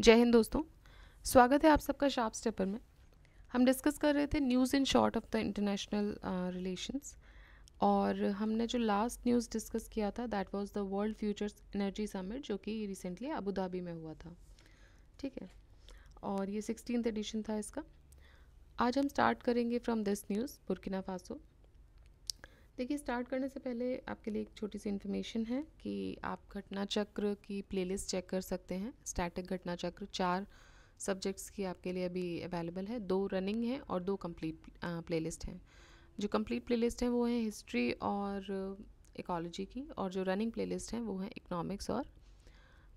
जय हिंद दोस्तों स्वागत है आप सबका शार्प स्टेपर में हम डिस्कस कर रहे थे news in short of the international relations और हमने जो लास्ट न्यूज़ डिस्कस किया था that was the world futures energy summit जो कि रिसेंटली अबू धाबी में हुआ था ठीक है और ये सिक्सटीन एडिशन था इसका आज हम स्टार्ट करेंगे from this news Burkina Faso देखिए स्टार्ट करने से पहले आपके लिए एक छोटी सी इन्फॉर्मेशन है कि आप घटना चक्र की प्लेलिस्ट चेक कर सकते हैं स्टैटिक घटना चक्र चार सब्जेक्ट्स की आपके लिए अभी अवेलेबल है दो रनिंग है और दो कंप्लीट प्लेलिस्ट हैं जो कंप्लीट प्लेलिस्ट हैं वो हैं हिस्ट्री और इकोलॉजी की और जो रनिंग प्लेलिस्ट हैं वो हैं इकोनॉमिक्स और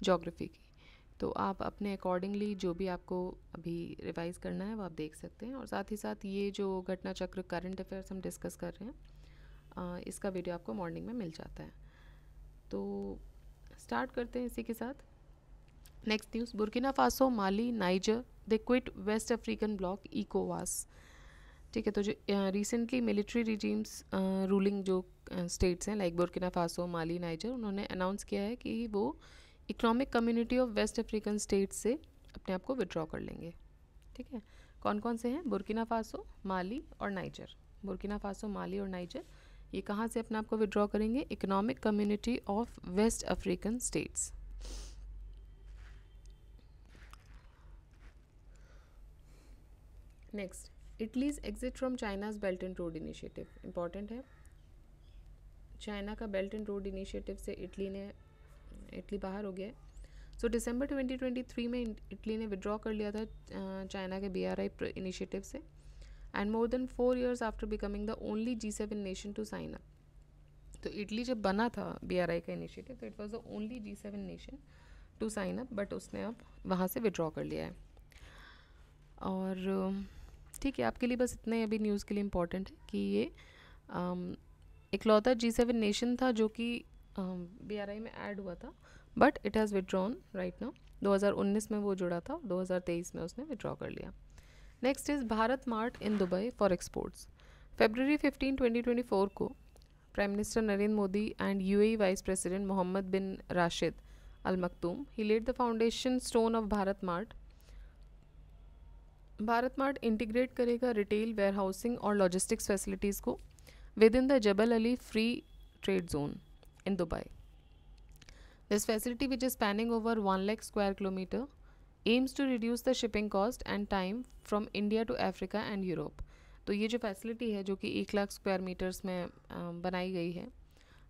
जोग्राफी की तो आप अपने अकॉर्डिंगली जो भी आपको अभी रिवाइज़ करना है वो आप देख सकते हैं और साथ ही साथ ये जो घटना चक्र करंट अफेयर्स हम डिस्कस कर रहे हैं इसका वीडियो आपको मॉर्निंग में मिल जाता है तो स्टार्ट करते हैं इसी के साथ next news Burkina Faso Mali Niger they quit West African bloc इकोवास ठीक है तो जो रिसेंटली मिलिट्री रिजीम्स रूलिंग जो स्टेट्स हैं like Burkina Faso Mali Niger उन्होंने अनाउंस किया है कि वो economic community of West African state से अपने आप को विड्रॉ कर लेंगे ठीक है कौन कौन से हैं बुर्किना फासो माली और नाइजर बुर्किना फासो माली और नाइजर ये कहाँ से अपने आप को विड्रॉ करेंगे economic community of West African states next Italy's exit from China's Belt and Road Initiative important है चाइना का बेल्ट एंड रोड इनिशिएटिव से इटली ने इटली बाहर हो गया सो दिसंबर 2023 में इटली ने विड्रॉ कर लिया था चाइना के बीआरआई इनिशिएटिव से more than four years after becoming the only G seven nation to sign up तो इटली जब बना था बी आर आई का इनिशिएटिव तो it was the only G seven nation to sign up but उसने अब वहाँ से विड्रॉ कर लिया है और um, ठीक है आपके लिए बस इतने अभी न्यूज़ के लिए इम्पॉर्टेंट है कि ये um, इकलौता जी सेवन नेशन था जो कि बी आर आई में ऐड हुआ था but it has withdrawn right now 2019 में वो जुड़ा था 2023 में उसने विड्रॉ कर लिया next is Bharat Mart in Dubai for exports February 15, 2024 को prime minister Narendra Modi and UAE vice president Mohammed bin Rashid Al Maktoum he laid the foundation stone of Bharat Mart Bharat Mart integrate करेगा रिटेल वेयर हाउसिंग और logistics facilities को within the Jebel Ali free trade zone in Dubai this facility which is spanning over one lakh square kilometre aims to reduce the shipping cost and time from India to Africa and Europe तो ये जो facility है जो कि एक lakh square metres में बनाई गई है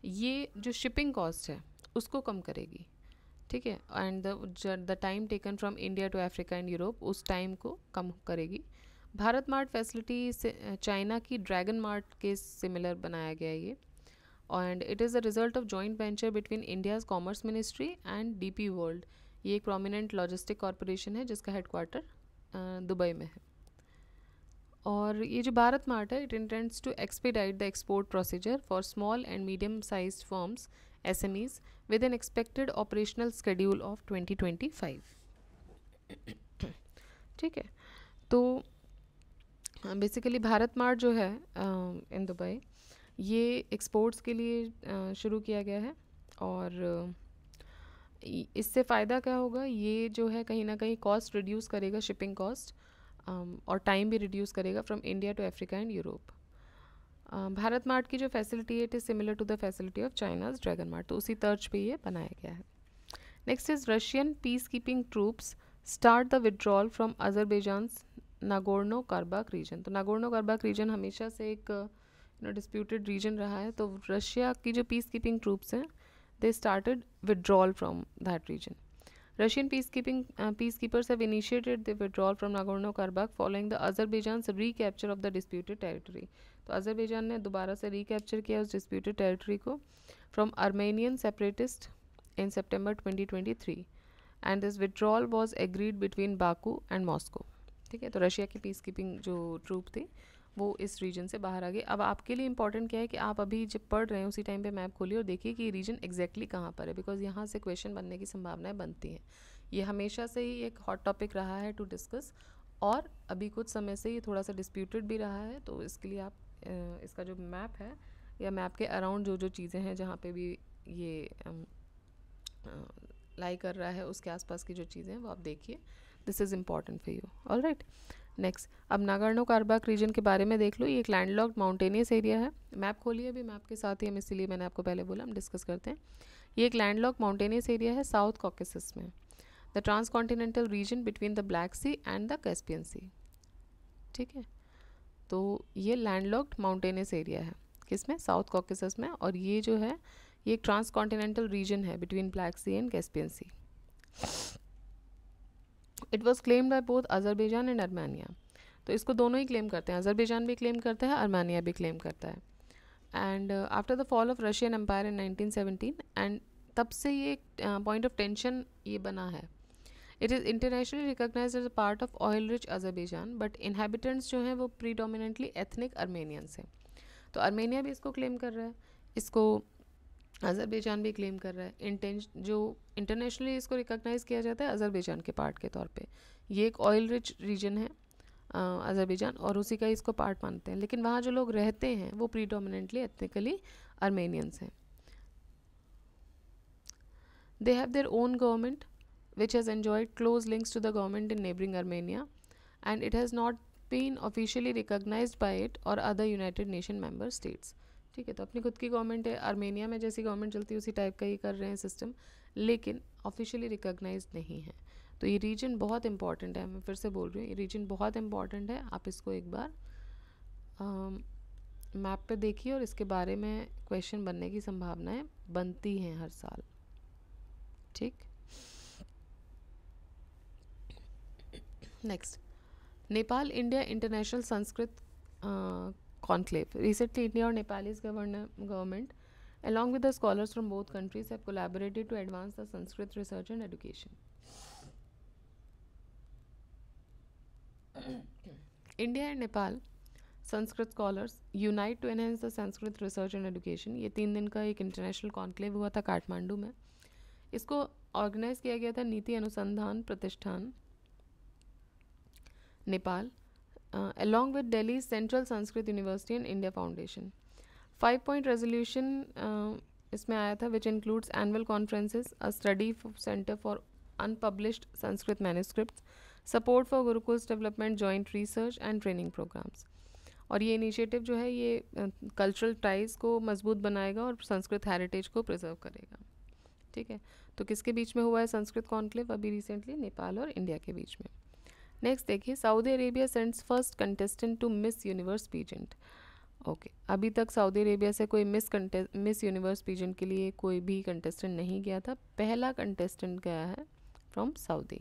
ये जो शिपिंग कॉस्ट है उसको कम करेगी ठीक है and the time taken from India to Africa and Europe उस टाइम को कम करेगी भारत मार्ट फैसिलिटी से चाइना की ड्रैगन मार्ट के सिमिलर बनाया गया ये and it is the result of joint venture between India's commerce ministry and D P World ये एक प्रोमिनेंट लॉजिस्टिक कॉरपोरेशन है जिसका हेडक्वार्टर दुबई में है और ये जो भारत मार्ट है it intends to expedite the export procedure for small and medium size firms SMEs with an expected operational schedule of twenty twenty five ठीक है तो बेसिकली भारत मार्ट जो है इन दुबई ये एक्सपोर्ट्स के लिए शुरू किया गया है और इससे फ़ायदा क्या होगा ये जो है कहीं ना कहीं कॉस्ट रिड्यूस करेगा शिपिंग कॉस्ट um, और टाइम भी रिड्यूस करेगा from India to Africa and Europe Bharat Mart की जो फैसिलिटी है it is similar to the facility of China's Dragon Mart तो उसी तर्ज पे ये बनाया गया है next is Russian peace keeping troops start the withdrawal from Azerbaijan's Nagorno Karabakh region तो नागोर्नो कारबाक रीजन हमेशा से एक यू नो डिस्प्यूटेड रीजन रहा है तो रशिया की जो पीस कीपिंग ट्रूप्स हैं they started withdrawal from that region. Russian peacekeeping uh, peacekeepers have initiated the withdrawal from Nagorno-Karabakh following the Azerbaijan's recapture of the disputed territory. तो Azerbaijan ने दोबारा से रिकैप्चर किया उस डिस्प्यूटेड टेरिटरी को from Armenian separatist in September 2023 and this withdrawal was agreed between Baku and Moscow ठीक है तो रशिया की पीस कीपिंग जो ट्रूप थी वो इस रीजन से बाहर आ गए अब आपके लिए इंपॉर्टेंट क्या है कि आप अभी जब पढ़ रहे हैं उसी टाइम पे मैप खोलिए और देखिए कि ये रीजन एग्जैक्टली कहाँ पर है बिकॉज यहाँ से क्वेश्चन बनने की संभावनाएं बनती हैं ये हमेशा से ही एक हॉट टॉपिक रहा है टू डिस्कस और अभी कुछ समय से ये थोड़ा सा डिस्प्यूटेड भी रहा है तो इसके लिए आप इसका जो मैप है या मैप के अराउंड जो जो चीज़ें हैं जहाँ पे भी ये लाई कर रहा है उसके आसपास की जो चीज़ें हैं वो आप देखिए this is important for you all right next अब नागार्नो कारबाक रीजन के बारे में देख लो ये एक लैंडलॉक माउंटेनियस एरिया है मैप खोलिए अभी मैप के साथ ही हम इसीलिए मैंने आपको पहले बोला हम डिस्कस करते हैं ये एक लैंडलॉक माउंटेनियस एरिया है साउथ कॉकेसिस में the transcontinental region between the Black Sea and the Caspian Sea ठीक है तो ये लैंडलॉक्ड माउंटेनियस एरिया है किस में साउथ कॉकेसस में और ये जो है ये एक ट्रांस कॉन्टिनेंटल रीजन है between Black Sea and Caspian Sea it was claimed by both Azerbaijan and Armenia तो इसको दोनों ही क्लेम करते हैं अजरबैजान भी क्लेम करता है अर्मानिया भी क्लेम करता है and after the fall of Russian empire in 1917 and तब से ये एक पॉइंट ऑफ टेंशन ये बना है it is internationally recognise as a part of oil rich Azerbaijan but inhabitants जो हैं वो प्रीडोमिनेंटली एथनिक अर्मेनियंस हैं तो अर्मेनिया भी इसको क्लेम कर रहा है इसको अज़रबैजान भी क्लेम कर रहा है इंटें जो इंटरनेशनली इसको रिकॉग्नाइज़ किया जाता है अज़रबैजान के पार्ट के तौर पे ये एक ऑयल रिच रीजन है अज़रबैजान और उसी का इसको पार्ट मानते हैं लेकिन वहाँ जो लोग रहते हैं वो प्रीडोमिनेंटली एथनिकली आर्मेनियंस हैं they have their own government which has enjoyed close links to the government in neighbouring Armenia and it has not been officially recognise by it और other United Nation member states ठीक है तो अपनी खुद की government है Armenia में जैसी गवर्नमेंट चलती है उसी टाइप का ही कर रहे हैं सिस्टम लेकिन ऑफिशियली रिकग्नाइज नहीं है तो ये रीजन बहुत इंपॉर्टेंट है मैं फिर से बोल रही हूँ ये रीजन बहुत इंपॉर्टेंट है आप इसको एक बार मैप पे देखिए और इसके बारे में क्वेश्चन बनने की संभावनाएं बनती हैं हर साल ठीक next Nepal India international Sanskrit ah, conclave. Recently, India or Nepal's government, along with the scholars from both countries, have collaborated to advance the Sanskrit research and education. India and Nepal Sanskrit scholars unite to enhance the Sanskrit research and education ये तीन दिन का एक international conclave हुआ था काठमांडू में इसको organise किया गया था Niti Anusandhan Pratishthan Nepal uh, along with Delhi's Central Sanskrit University and India Foundation. Five point resolution इसमें आया था which includes annual conferences, a study centre for unpublished Sanskrit manuscripts, support for gurukuls development joint research and training programmes और ये initiative जो है ये cultural uh, ties को मजबूत बनाएगा और संस्कृत हेरिटेज को प्रिजर्व करेगा ठीक है तो किसके बीच में हुआ है संस्कृत कॉन्क्लेव अभी रिसेंटली नेपाल और इंडिया के बीच में नेक्स्ट देखिए Saudi Arabia sends first contestant to Miss Universe pageant okay अभी तक सऊदी अरेबिया से कोई Miss contest Miss Universe pageant के लिए कोई भी कंटेस्टेंट नहीं गया था पहला कंटेस्टेंट गया है फ्रॉम सऊदी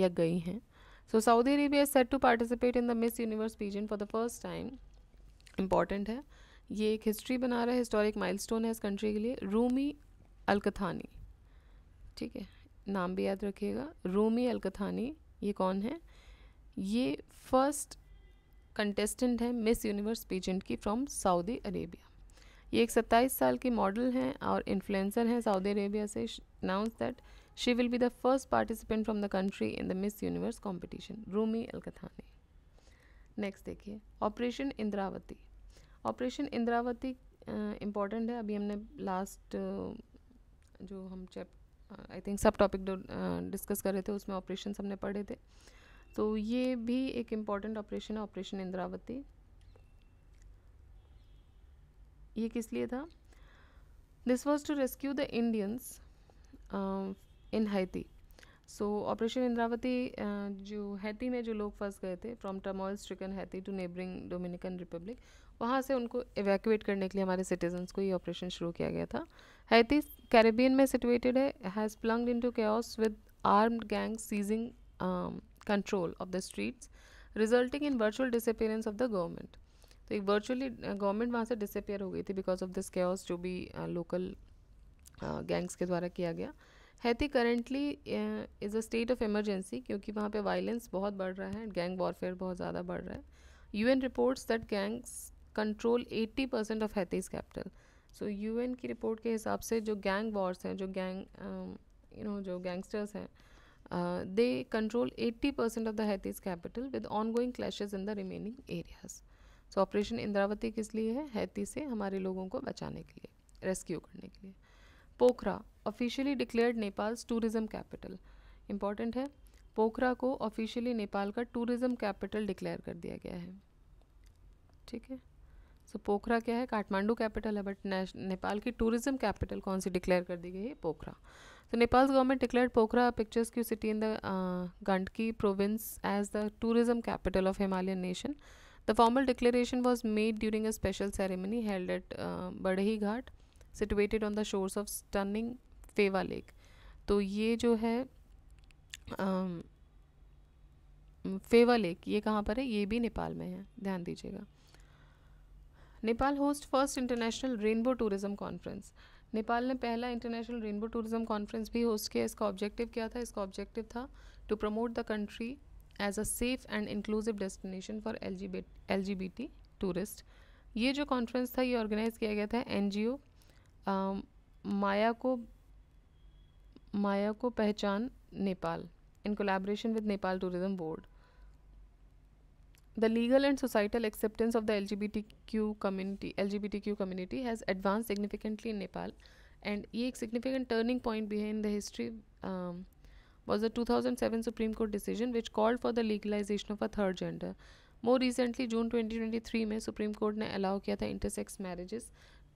या गई हैं so Saudi Arabia set to participate in the Miss Universe pageant for the first time important है ये एक हिस्ट्री बना रहा है हिस्टोरिक माइलस्टोन है इस कंट्री के लिए रूमी अलकथानी ठीक है नाम भी याद रखिएगा रूमी अलकथानी ये कौन है ये फर्स्ट कंटेस्टेंट है मिस यूनिवर्स पेजेंट की फ्रॉम सऊदी अरेबिया ये एक सत्ताईस साल की मॉडल हैं और इन्फ्लुएंसर हैं सऊदी अरेबिया से announce that she will be the first participant from the country in the Miss Universe competition Rumi Alqahtani next देखिए operation Indravati operation Indravati important है अभी हमने लास्ट जो हम चैप आई थिंक सब टॉपिक डिस्कस कर रहे थे उसमें ऑपरेशन हमने पढ़े थे तो ये भी एक इम्पॉर्टेंट ऑपरेशन है ऑपरेशन इंद्रावती ये किस लिए था this was to rescue the Indians in Haiti so operation Indravati जो हैती में जो लोग फंस गए थे from turmoil stricken Haiti to neighbouring Dominican Republic वहाँ से उनको इवैक्यूएट करने के लिए हमारे सिटीजन्स को ये ऑपरेशन शुरू किया गया था हैती कैरेबियन में सिटुएटेड है has plunged to chaos with armed gang seizing control of the streets resulting in virtual disappearance of the government तो एक वर्चुअली गवर्नमेंट वहाँ से डिसअपेयर हो गई थी बिकॉज ऑफ दिस कैओस जो भी लोकल uh, गैंग्स uh, के द्वारा किया गया Haiti currently is a state of emergency क्योंकि वहाँ पर वायलेंस बहुत बढ़ रहा है गैंग वॉरफेयर बहुत ज़्यादा बढ़ रहा है U N reports that gangs control 80 percent of Haiti's capital so UN की रिपोर्ट के हिसाब से जो गैंग वॉर्स हैं जो गैंग यू नो जो गैंगस्टर्स हैं they control 80% the Haiti's capital with on going clashes in the remaining areas so operation Indravati किस लिए है हैती से हमारे लोगों को बचाने के लिए रेस्क्यू करने के लिए Pokhara officially declared Nepal's tourism capital important है पोखरा को ऑफिशियली नेपाल का टूरिज्म कैपिटल डिक्लेयर कर दिया गया है ठीक है सो पोखरा क्या है काठमांडू कैपिटल है बट नेपाल की टूरिज्म कैपिटल कौन सी डिक्लेयर कर दी गई है पोखरा तो Nepal government declare Pokhara picturesque city in the Gandaki province as the tourism capital of Himalayan nation the formal declaration was made during a special ceremony held at Barahi Ghat situated on the shores of stunning Phewa lake तो ये जो है Phewa lake ये कहाँ पर है ये भी नेपाल में है ध्यान दीजिएगा Nepal host first international rainbow tourism conference Nepal ने पहला इंटरनेशनल रेनबो टूरिज्म कॉन्फ्रेंस भी होस्ट किया इसका ऑब्जेक्टिव क्या था इसका ऑब्जेक्टिव था to promote the country as a safe and inclusive destination for L G tourist ये जो कॉन्फ्रेंस था ये ऑर्गेनाइज किया गया था एन जी ओ माया को माया को Pahichan Nepal in collaboration with Nepal tourism board The legal and societal acceptance of the LGBTQ community LGBTQ community has advanced significantly in Nepal, and a significant turning point behind the history um, was the 2007 Supreme Court decision which called for the legalization of a third gender. More recently, June 2023 में Supreme Court ने allow किया था intersex marriages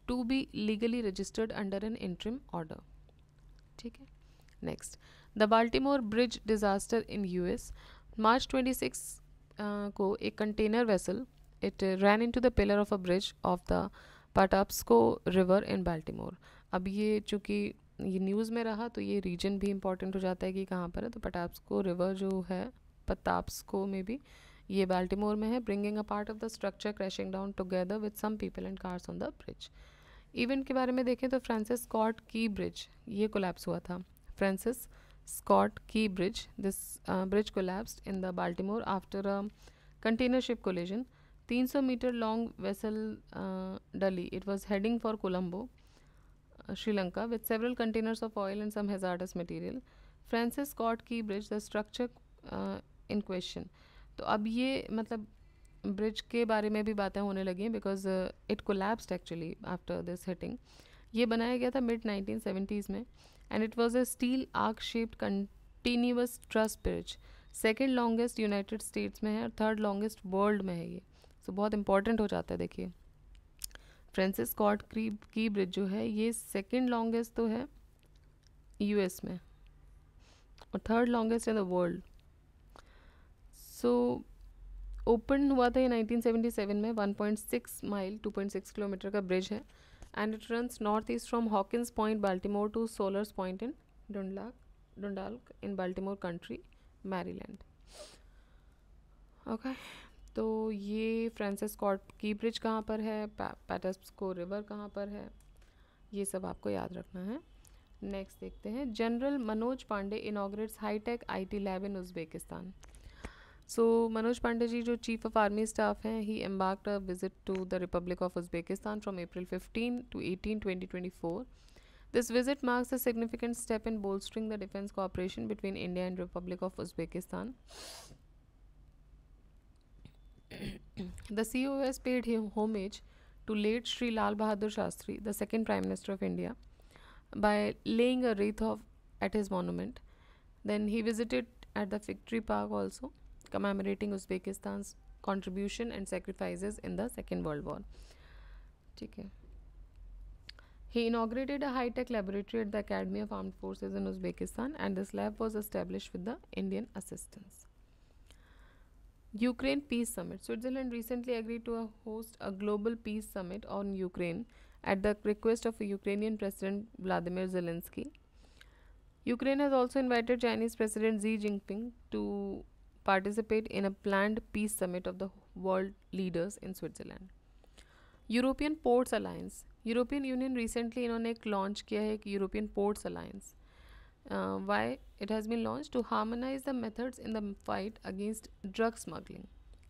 to be legally registered under an interim order. ठीक है Next, the Baltimore Bridge disaster in U.S. March 26 को एक container vessel it ran into the pillar of a bridge of the Patapsco river in Baltimore अब ये चूँकि ये news में रहा तो ये रीजन भी इम्पॉर्टेंट हो जाता है कि कहाँ पर है तो पटाप्सको रिवर जो है पताप्सको में भी ये बाल्टीमोर में है bringing a part of the structure crashing down together with some people and cars on the bridge event के बारे में देखें तो फ्रांसिस स्कॉट की ब्रिज ये कोलैप्स हुआ था Francis Scott Key Bridge. This uh, bridge collapsed in the Baltimore after a container ship collision. 300 meter long vessel uh, Dali. It was heading for Colombo, uh, Sri Lanka, with several containers of oil and some hazardous material. Francis Scott Key Bridge, the structure uh, in question. तो अब ये मतलब bridge के बारे में भी बातें होने लगी हैं because it collapse actually after this hitting ये बनाया गया था मिड 1970s में and it was a steel arc shaped continuous truss bridge second longest United States में है और थर्ड लॉन्गेस्ट वर्ल्ड में है ये सो so, बहुत इंपॉर्टेंट हो जाता है देखिए फ्रेंसिस स्कॉट क्रीब की ब्रिज जो है ये सेकेंड लॉन्गेस्ट तो है यूएस में और third longest in the world so open हुआ था ये 1977 में 1.6 माइल 2.6 किलोमीटर का ब्रिज है and it runs northeast from Hawkins Point, Baltimore to Solers Point in Dundalk, Dundalk in Baltimore County, Maryland. Okay, तो ये फ्रांसिस कॉट की bridge कहाँ पर है पैटस्को रिवर कहाँ पर है ये सब आपको याद रखना है नेक्स्ट देखते हैं general Manoj Pandey inaugurates high tech IT lab in Uzbekistan So Manoj Pandey जो Chief of Army Staff हैं he embarked a visit to the Republic of Uzbekistan from April 15 to 18, 2024. This visit marks a significant step in bolstering the defense cooperation between India and Republic of Uzbekistan. the COS paid him homage to late Sri Lal Bahadur Shastri, the second Prime Minister of India, by laying a wreath of at his monument. Then he visited at the Victory Park also. commemorating Uzbekistan's contribution and sacrifices in the Second World War. Okay. He inaugurated a high-tech laboratory at the Academy of Armed Forces in Uzbekistan and this lab was established with the Indian assistance. Ukraine Peace Summit. Switzerland recently agreed to host a global peace summit on Ukraine at the request of Ukrainian President Vladimir Zelensky. Ukraine has also invited Chinese President Xi Jinping to participate in a planned peace summit of the world leaders in Switzerland. European ports alliance European Union recently इन्होंने एक launch किया है एक European ports alliance why it has been launch to harmonise the methods in the fight against drug smuggling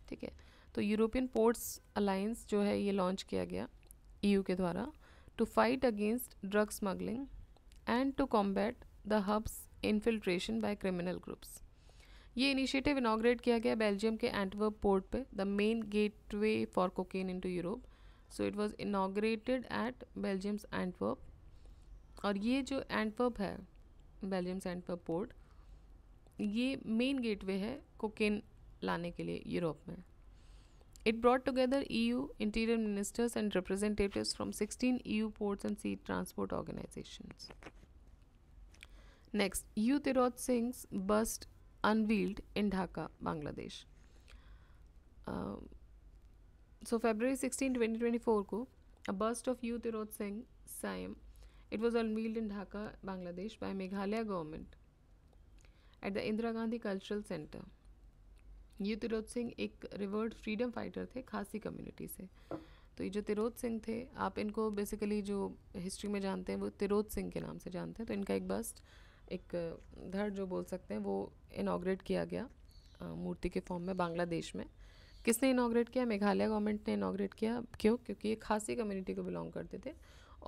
ठीक है तो European ports alliance जो है ये लॉन्च किया गया ईयू e के द्वारा to fight against drug smuggling and to combat the hubs infiltration by criminal groups ये इनिशिएटिव इनाग्रेट किया गया बेल्जियम के एंटवर्प पोर्ट पे the main gateway for cocaine into Europe so it was inaugurated at Belgium's Antwerp और ये जो Antwerp है Belgium's Antwerp port ये मेन गेटवे है कोकेन लाने के लिए यूरोप में it E U interior ministers and representative from sixteen E U ports and sea transport organisation next U Yuthirod Singh's bust unveiled in Dhaka, Bangladesh. so February 16, 2024 को a bust of youth Tirot Singh Siam it was unveiled in Dhaka, Bangladesh by Meghalaya government at the Indira Gandhi cultural center. ये तिरोत सिंह एक revered freedom fighter थे खासी community से तो ये जो तिरोत सिंह थे आप इनको बेसिकली जो हिस्ट्री में जानते हैं वो तिरोत सिंह के नाम से जानते हैं तो इनका एक बस्ट एक धड़ जो बोल सकते हैं वो इनाग्रेट किया गया मूर्ति के फॉर्म में बांग्लादेश में किसने इनाग्रेट किया मेघालय गवर्नमेंट ने इनाग्रेट किया क्यों क्योंकि ये खासी कम्युनिटी को बिलोंग करते थे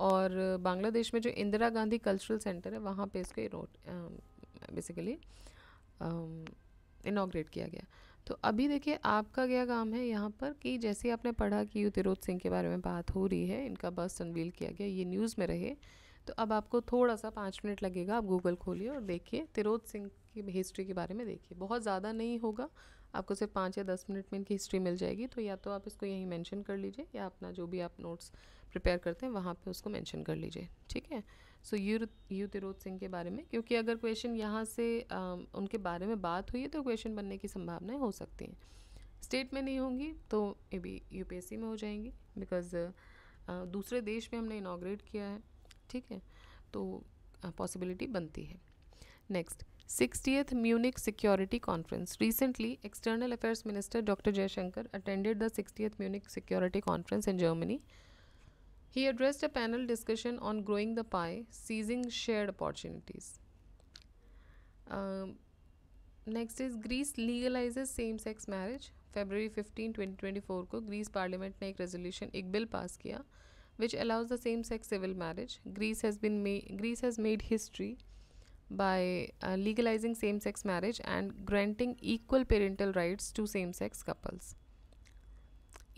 और बांग्लादेश में जो इंदिरा गांधी कल्चरल सेंटर है वहाँ पे इसको बेसिकली इनाग्रेट किया गया तो अभी देखिए आपका क्या काम है यहाँ पर कि जैसे आपने पढ़ा कि यू तिरोध सिंह के बारे में बात हो रही है इनका बस अनवील किया गया ये न्यूज़ में रहे तो अब आपको थोड़ा सा पाँच मिनट लगेगा आप गूगल खोलिए और देखिए तिरोध सिंह की हिस्ट्री के बारे में देखिए बहुत ज़्यादा नहीं होगा आपको सिर्फ पाँच या दस मिनट में इनकी हिस्ट्री मिल जाएगी तो या तो आप इसको यहीं मेंशन कर लीजिए या अपना जो भी आप नोट्स प्रिपेयर करते हैं वहाँ पे उसको मेंशन कर लीजिए ठीक है सो यू यू तिरोध सिंह के बारे में क्योंकि अगर क्वेश्चन यहाँ से आ, उनके बारे में बात हुई है तो क्वेश्चन बनने की संभावनाएँ हो सकती हैं स्टेट में नहीं होंगी तो ये बी यू में हो जाएंगी बिकॉज दूसरे देश में हमने इनाग्रेट किया है ठीक है तो पॉसिबिलिटी बनती है next sixtieth Munich security conference recently external affairs minister doctor Jaishankar attended the sixtieth Munich security conference in Germany he addressed a panel discussion on growing the pie seizing shared opportunities next is Greece is same sex marriage February fifteen twenty twenty four को Greece parliament ने एक resolution एक bill pass किया which allows the same sex civil marriage. Greece has been ma- Greece has made history by uh, legalizing same sex marriage and granting equal parental rights to same sex couples.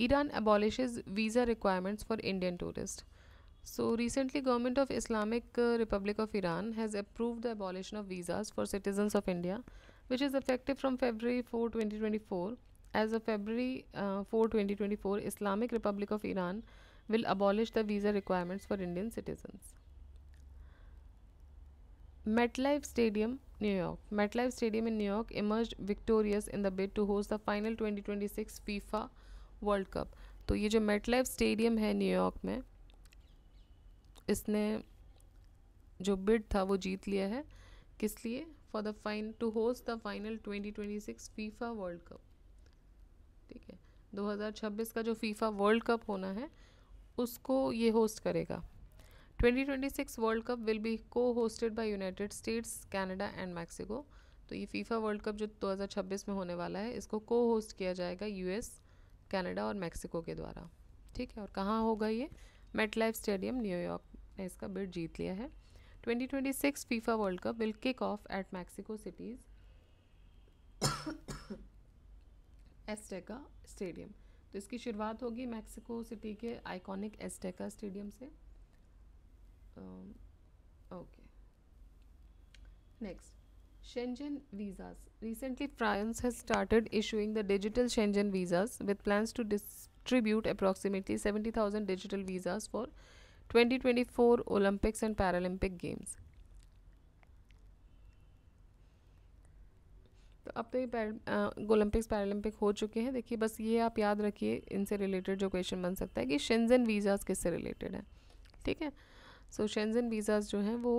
Iran abolishes visa requirements for Indian tourists. So recently government of Islamic uh, Republic of Iran has approved the abolition of visas for citizens of India which is effective from February 4, 2024. As of February uh, 4, 2024, Islamic Republic of Iran will abolish the visa requirements for Indian citizens. MetLife Stadium, New York. MetLife Stadium in New York emerged victorious in the bid to host the final 2026 FIFA world cup तो ये जो MetLife stadium है New York में इसने जो bid था वो जीत लिया है किस लिए for the fine to host the final 2026 FIFA world cup ठीक है 2026 का जो फीफा वर्ल्ड कप होना है उसको ये होस्ट करेगा 2026 world cup will be co hosted by United States Canada and Mexico तो ये फीफा वर्ल्ड कप जो 2026 में होने वाला है इसको को होस्ट किया जाएगा यूएस कनाडा और मैक्सिको के द्वारा ठीक है और कहाँ होगा ये मेट लाइफ स्टेडियम न्यूयॉर्क ने इसका बिड जीत लिया है 2026 FIFA world cup will kick off at Mexico City's Azteca stadium तो इसकी शुरुआत होगी मैक्सिको सिटी के आइकॉनिक एस्टेका स्टेडियम से okay next Schengen visas recently France has started issuing the digital Schengen visas with plans to distribute approximately seventy thousand digital visas for twenty twenty four Olympics and Paralympic games तो अब तो ये Olympics Paralympic हो चुके हैं देखिए बस ये आप याद रखिए इनसे रिलेटेड जो क्वेश्चन बन सकता है कि शेंजन वीज़ाज़ किससे रिलेटेड है ठीक है सो शेंजन वीज़ाज़ जो हैं वो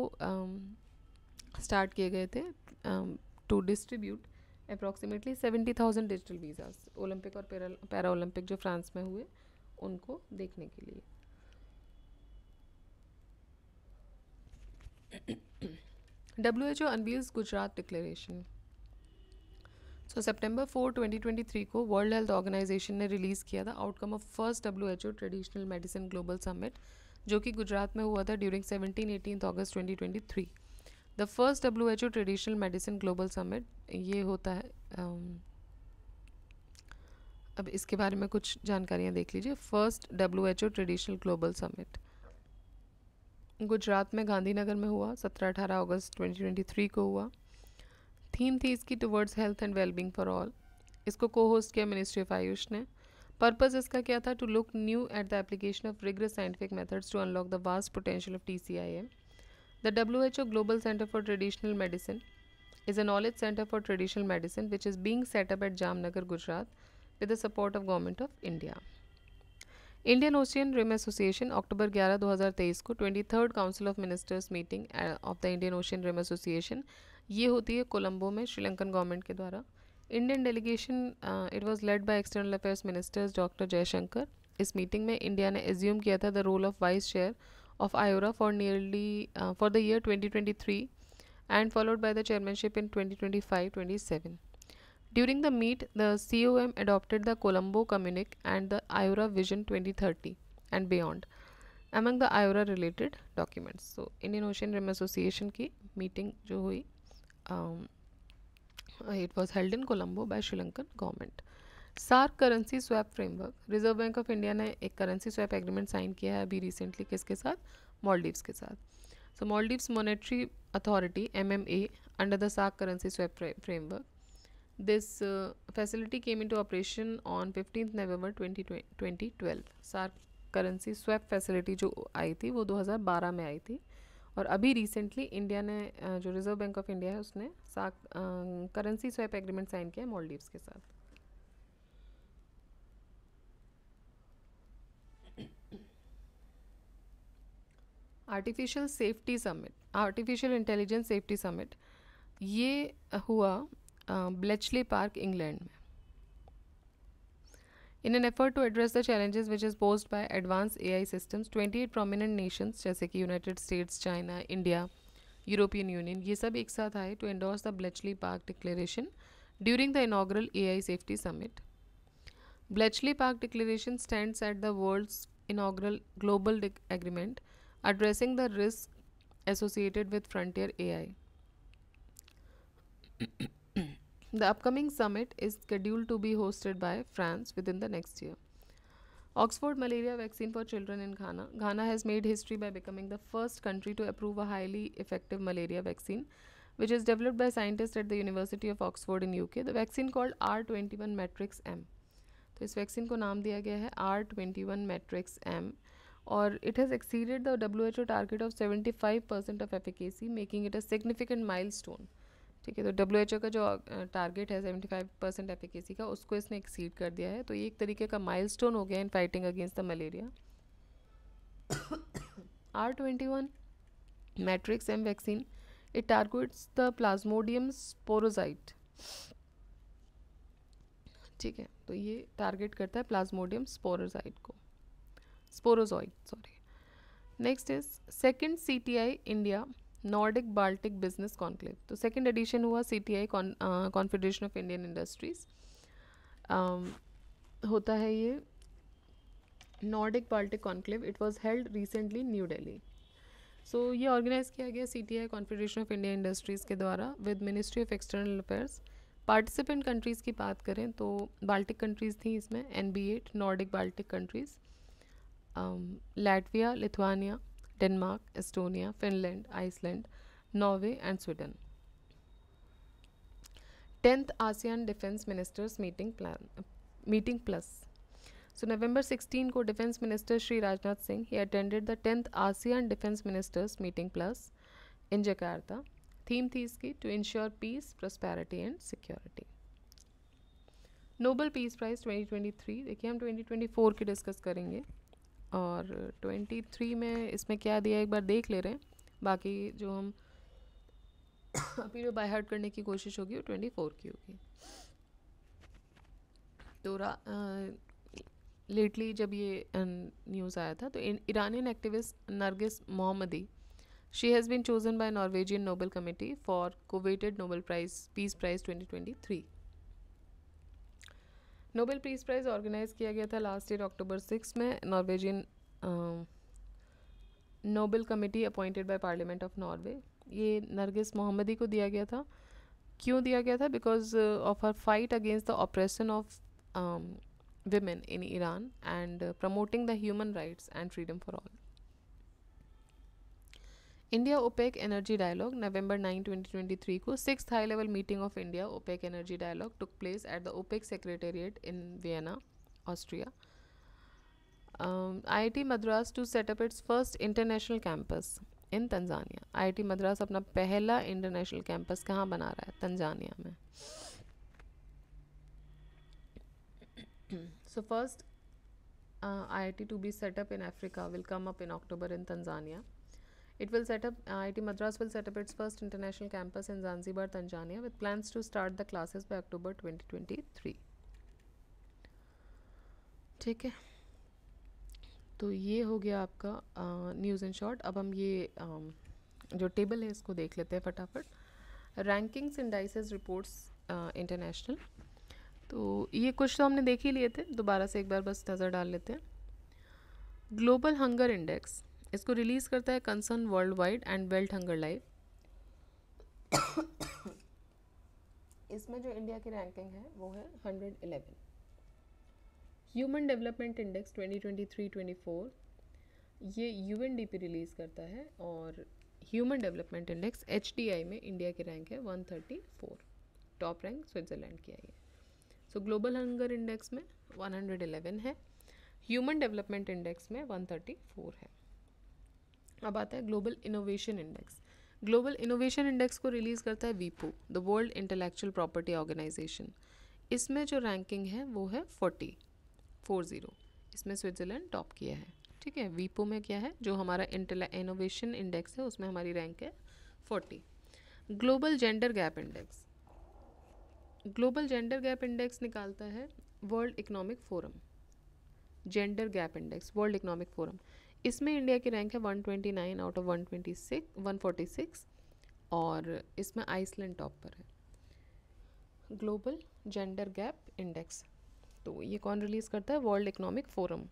स्टार्ट किए गए थे to distribute approximately seventy thousand digital visas Olympic और पैरा ओलंपिक जो फ्रांस में हुए उनको देखने के लिए W H O unveils Gujarat declaration so twenty twenty three को वर्ल्ड हेल्थ ऑर्गेनाइजेशन ने रिलीज़ किया था outcome of first W H O traditional medicine global summit जो कि गुजरात में हुआ था during seventeen eighteen August three the first W H O traditional medicine global summit ये होता है um, अब इसके बारे में कुछ जानकारियाँ देख लीजिए first W H O traditional global summit Gujarat में गांधीनगर में हुआ सत्रह अठारह अगस्त ट्वेंटी ट्वेंटी थ्री को हुआ थीम थी इसकी towards health and wellbeing for all इसको को होस्ट किया मिनिस्ट्री ऑफ आयुष ने पर्पज़ इसका क्या था to look new at the application of rigorous scientific methods to unlock the vast potential of T C I M the W H O global centre for traditional medicine is a knowledge centre for traditional medicine which is being set up at Jamnagar Gujarat with the support of government of India Indian ocean rim association October 11 2023 को twenty third council of ministers meeting of the Indian ocean rim association ये होती है कोलंबो में Sri Lankan government के द्वारा Indian delegation it was led by external affairs ministers doctor Jaishankar इस मीटिंग में इंडिया ने एज्यूम किया था the role of vice chair of IORA for nearly for the year 2023 and followed by the chairmanship in 2025-27. During the meet, the COM adopted the Colombo Communique and the IORA Vision 2030 and beyond among the IORA related documents. So, Indian Ocean Rim Association ki meeting जो हुई um, uh, it was held in Colombo by Sri Lankan government. SAARC currency swap framework Reserve Bank of India ने एक currency swap agreement sign किया है अभी recently किसके साथ मॉलडीव्स के साथ so Maldives monetary authority M M A under the SAARC currency swap framework this came into operation on fifteen November twenty twenty twelve SAARC currency swap facility जो आई थी वो दो हज़ार बारह में आई थी और अभी रिसेंटली इंडिया ने जो रिजर्व बैंक ऑफ इंडिया है उसने सात करेंसी स्वैप एग्रीमेंट साइन किया है के साथ artificial safety summit artificial intelligence safety summit ये हुआ ब्लेचले पार्क इंग्लैंड में In an effort to address the challenges which is posed by advanced AI systems, 28 prominent nations such as United States China India European Union ये सब एक साथ आए to endorse the Bletchley park declaration during AI safety summit. Bletchley Park Declaration stands at the world's inaugural global agreement addressing the risks associated with frontier AI. The upcoming summit is scheduled to be hosted by France within the next year. Oxford malaria vaccine for children in Ghana. Ghana has made history by becoming the first country to approve a highly effective malaria vaccine, which is developed by scientists at the University of Oxford in UK. The vaccine called R21 Matrix M. तो इस vaccine को नाम दिया गया है R twenty one matrix M और it has exceeded the W H O target of seventy five percent of efficacy making it a significant milestone ठीक है तो डब्ल्यू एच ओ का जो टारगेट है सेवेंटी फाइव परसेंट एफिकेसी का उसको इसने एक्सीड कर दिया है तो ये एक तरीके का माइल स्टोन हो गया in fighting against the malaria R twenty one matrix M vaccine it targets the plasmodium sporozoite ठीक है तो ये टारगेट करता है प्लाज्मोडियम स्पोरोजाइट को sporozoite sorry next is second C T I India Nordic Baltic business conclave तो second edition हुआ C T I confederation of Indian industries होता है ये Nordic Baltic conclave it was held recently New Delhi so ये organise किया गया C T I confederation of India industries के द्वारा with ministry of external affairs participant countries की बात करें तो बाल्टिक कंट्रीज़ थी इसमें N B eight Nordic Baltic countries Latvia Lithuania Denmark, Estonia, Finland, Iceland, Norway and Sweden. 10th ASEAN Defense Ministers Meeting Plan Meeting Plus So November 16 को Defense Minister Shri Rajnath Singh he attended the 10th ASEAN Defense Ministers Meeting Plus in Jakarta. Theme थी इसकी to ensure peace, prosperity and security. Nobel peace prize 2023 देखिए हम 2024 की discuss करेंगे और twenty three में इसमें क्या दिया एक बार देख ले रहे हैं बाकी जो हम अभी जो बाय हार्ट करने की कोशिश होगी वो ट्वेंटी फोर की होगी तो लेटली जब ये न्यूज़ आया था तो Iranian activist Narges Mohammadi she has been chosen by Norwegian Nobel committee for coveted Nobel prize peace prize 2023 Nobel peace prize organise किया गया था लास्ट ईयर अक्टूबर सिक्स में Norwegian Nobel committee appointed by parliament of Norway ये Narges मोहम्मदी को दिया गया था क्यों दिया गया था because of her fight against the operation of women in Iran and promoting the human rights and freedom for all India OPEC energy dialogue November 9, 2023 को six high level meeting of India OPEC energy dialogue took place at the OPEC secretariat in Vienna Austria I Madras to set up its first international campus in Tanzania I Madras अपना पहला international campus कहाँ बना रहा है Tanzania में so first I I T to be set up in Africa will come up in October in Tanzania It will set up, uh, IIT Madras will set up its first international campus in Zanzibar, Tanzania, with plans to start the classes by October 2023. ठीक है तो ये हो गया आपका news in short अब हम ये आ, जो टेबल है इसको देख लेते हैं फटाफट रैंकिंग्स इंडाइसेस रिपोर्ट्स इंटरनेशनल तो ये कुछ तो हमने देख ही लिए थे दोबारा से एक बार बस नज़र डाल लेते हैं ग्लोबल हंगर इंडेक्स इसको रिलीज़ करता है concern worldwide and Welt hunger life इसमें जो इंडिया की रैंकिंग है वो है hundred eleven human development index 2023-24 ये पी रिलीज़ करता है और ह्यूमन डेवलपमेंट इंडेक्स एच में इंडिया की रैंक है 134 टॉप रैंक स्विट्ज़रलैंड की आई है सो ग्लोबल हंगर इंडेक्स में 111 है ह्यूमन डेवलपमेंट इंडेक्स में 134 है अब हाँ, आता है global innovation index global innovation index को रिलीज़ करता है वीपो the world intellectual property organisation इसमें जो रैंकिंग है वो है फोर्टी फोर ज़ीरो इसमें स्विट्ज़रलैंड टॉप किया है ठीक है वीपो में क्या है जो हमारा इनोवेशन इंडेक्स है उसमें हमारी रैंक है forty global gender gap index global gender gap index निकालता है world economic forum gender gap index world economic forum इसमें इंडिया की रैंक है 129 आउट ऑफ 126 146 और इसमें आइसलैंड टॉप पर है ग्लोबल जेंडर गैप इंडेक्स तो ये कौन रिलीज़ करता है वर्ल्ड इकोनॉमिक फोरम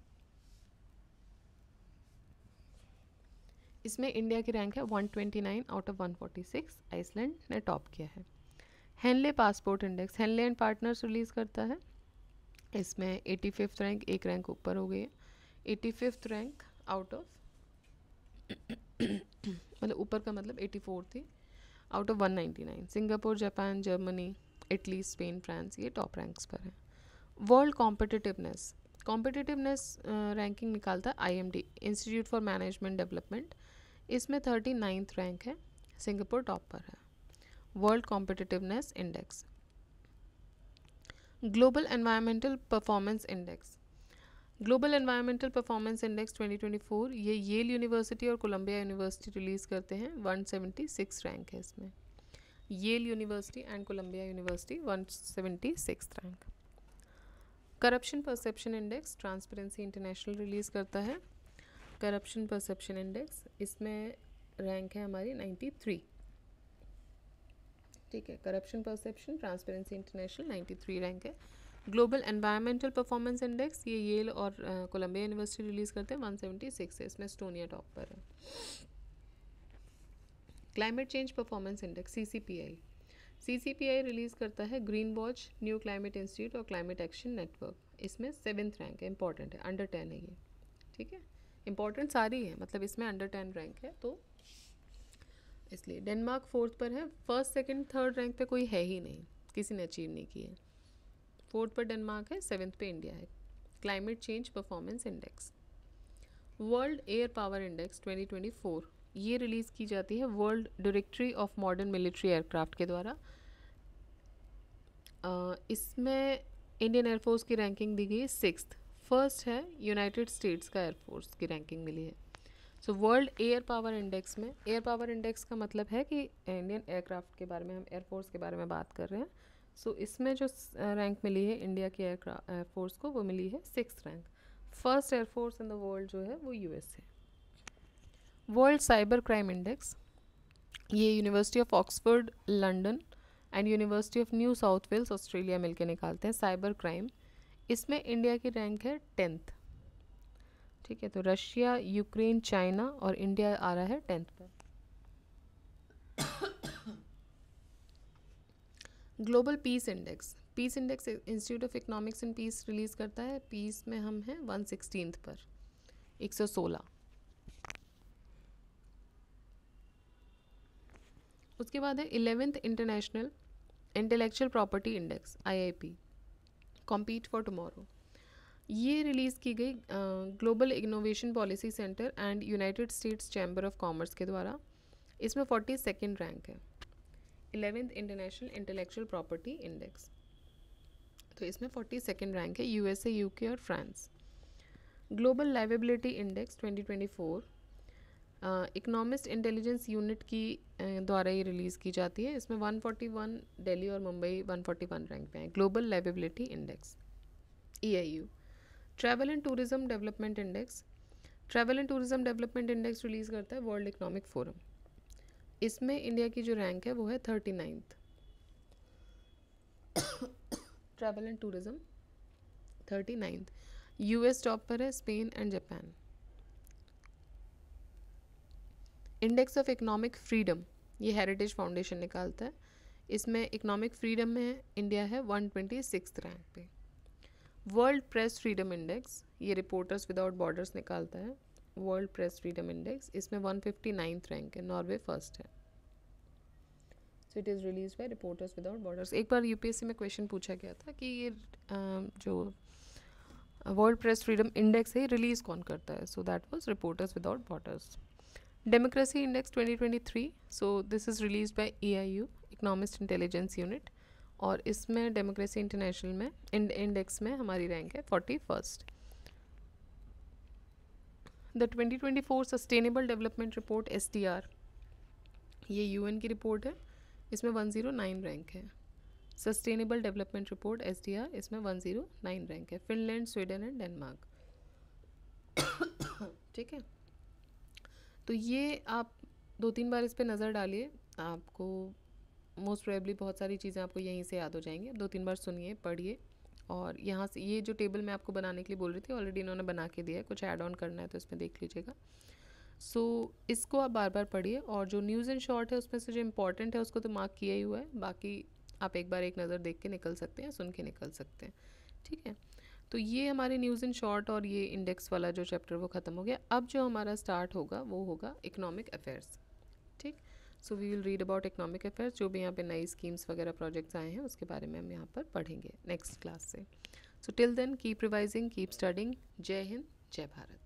इसमें इंडिया की रैंक है 129 आउट ऑफ 146 आइसलैंड ने टॉप किया है Henley passport index Henley and partners release करता है इसमें एटी फिफ्थ रैंक एक रैंक ऊपर हो गई है eighty fifth rank out of मतलब ऊपर का मतलब 84 थी out of 199 Singapore Japan Germany Italy Spain France ये टॉप रैंक्स पर हैं वर्ल्ड कॉम्पिटिटिवनेस कॉम्पिटिटिवनेस रैंकिंग निकालता आई M D institute for management development इसमें थर्टी नाइन्थ रैंक है सिंगापुर टॉप पर है world competitiveness index global environmental performance index global environmental performance index 2024 ये Yale university और कोलंबिया यूनिवर्सिटी रिलीज़ करते हैं 176 rank है इसमें Yale university and Columbia university 176 rank corruption perception index transparency international release करता है करप्शन परसेप्शन इंडेक्स इसमें rank है हमारी नाइन्टी ठीक है corruption perception transparency international 93 rank है ग्लोबल एनवायरमेंटल परफॉर्मेंस इंडेक्स ये येल और कोलम्बिया यूनिवर्सिटी रिलीज़ करते हैं 176 है इसमें स्टोनिया टॉप पर है climate change performance index C C P I C C P I release करता है green watch new climate institute और क्लाइमेट एक्शन नेटवर्क इसमें सेवेंथ रैंक है इंपॉर्टेंट है अंडर टेन है ये ठीक है इंपॉर्टेंट सारी है मतलब इसमें अंडर टेन रैंक है तो इसलिए डेनमार्क फोर्थ पर है फर्स्ट सेकंड थर्ड रैंक पे कोई है ही नहीं किसी ने अचीव नहीं किया है फोर्थ पर डेनमार्क है सेवन्थ पे इंडिया है climate change performance index world air power index 2024 ये रिलीज़ की जाती है world directory of modern military aircraft के द्वारा इसमें इंडियन एयरफोर्स की रैंकिंग दी गई सिक्स फर्स्ट है यूनाइटेड स्टेट्स का एयरफोर्स की रैंकिंग मिली है so world air power index में एयर पावर इंडेक्स का मतलब है कि इंडियन एयरक्राफ्ट के बारे में हम एयरफोर्स के बारे में बात कर रहे हैं सो so, इसमें जो रैंक मिली है इंडिया की एयरक्राफ्ट एयरफोर्स को वो मिली है six rank first air force in the world जो है वो यूएस है वर्ल्ड साइबर क्राइम इंडेक्स ये university of Oxford London and university of New South Wales Australia मिलकर निकालते हैं साइबर क्राइम इसमें इंडिया की रैंक है टेंथ ठीक है तो रशिया यूक्रेन चाइना और इंडिया आ रहा है टेंथ पर global peace index peace index institute of economics and peace release करता है पीस में हम हैं वन सिक्सटीन पर एक सौ सोलह उसके बाद है eleventh international intellectual property index IIP compete for tomorrow ये रिलीज़ की गई global innovation policy centre and United States chamber of commerce के द्वारा इसमें फोर्टी सेकेंड रैंक है eleventh international intellectual property index तो इसमें फोर्टी सेकेंड रैंक है U S A U K और France global liveability index twenty four economist intelligence unit की द्वारा ये रिलीज़ की जाती है इसमें वन फोर्टी वन डेली और Mumbai one forty one rank पे हैं global liveability index E I U travel and tourism development index travel and tourism development index release करता है वर्ल्ड इकोनॉमिक फोरम इसमें इंडिया की जो रैंक है वो है thirty ninth travel and tourism thirty ninth US top पर है Spain and Japan index of economic freedom ये हेरिटेज फाउंडेशन निकालता है इसमें इकोनॉमिक फ्रीडम में इंडिया है वन ट्वेंटी सिक्स रैंक पे वर्ल्ड प्रेस फ्रीडम इंडेक्स ये रिपोर्टर्स विदाउट बॉर्डर्स निकालता है वर्ल्ड प्रेस फ्रीडम इंडेक्स इसमें वन फिफ्टी नाइन्थ रैंक है नॉर्वे फर्स्ट है so it is release by reporters without borders एक बार यूपीएससी में क्वेश्चन पूछा गया था कि ये जो वर्ल्ड प्रेस फ्रीडम इंडेक्स है रिलीज़ कौन करता है so that was reporters without borders democracy index 2023 so this is release by you economist intelligence unit और इसमें डेमोक्रेसी इंटरनेशनल में इंडेक्स में हमारी रैंक है forty first the 2024 sustainable development report S ये यूएन की रिपोर्ट है इसमें 109 रैंक है सस्टेनेबल डेवलपमेंट रिपोर्ट एस इसमें 109 रैंक है फिनलैंड स्वीडन एंड डेनमार्क ठीक है तो ये आप दो तीन बार इस पर नज़र डालिए आपको मोस्ट प्रोबेबली बहुत सारी चीज़ें आपको यहीं से याद हो जाएंगी दो तीन बार सुनिए पढ़िए और यहाँ से ये जो टेबल मैं आपको बनाने के लिए बोल रही थी ऑलरेडी इन्होंने बना के दिया है कुछ ऐड ऑन करना है तो इसमें देख लीजिएगा सो so, इसको आप बार बार पढ़िए और जो न्यूज़ एंड शॉर्ट है उसमें से जो इम्पॉर्टेंट है उसको तो मार्क किया ही हुआ है बाकी आप एक बार एक नज़र देख के निकल सकते हैं सुन के निकल सकते हैं ठीक है तो ये हमारे न्यूज़ इन शॉर्ट और ये इंडेक्स वाला जो चैप्टर वो ख़त्म हो गया अब जो हमारा स्टार्ट होगा वो होगा economic affairs so we will read about economic affairs जो भी यहाँ पे नई स्कीम्स वगैरह प्रोजेक्ट्स आए हैं उसके बारे में हम यहाँ पर पढ़ेंगे नेक्स्ट क्लास से so till then keep revising keep studying जय हिंद जय भारत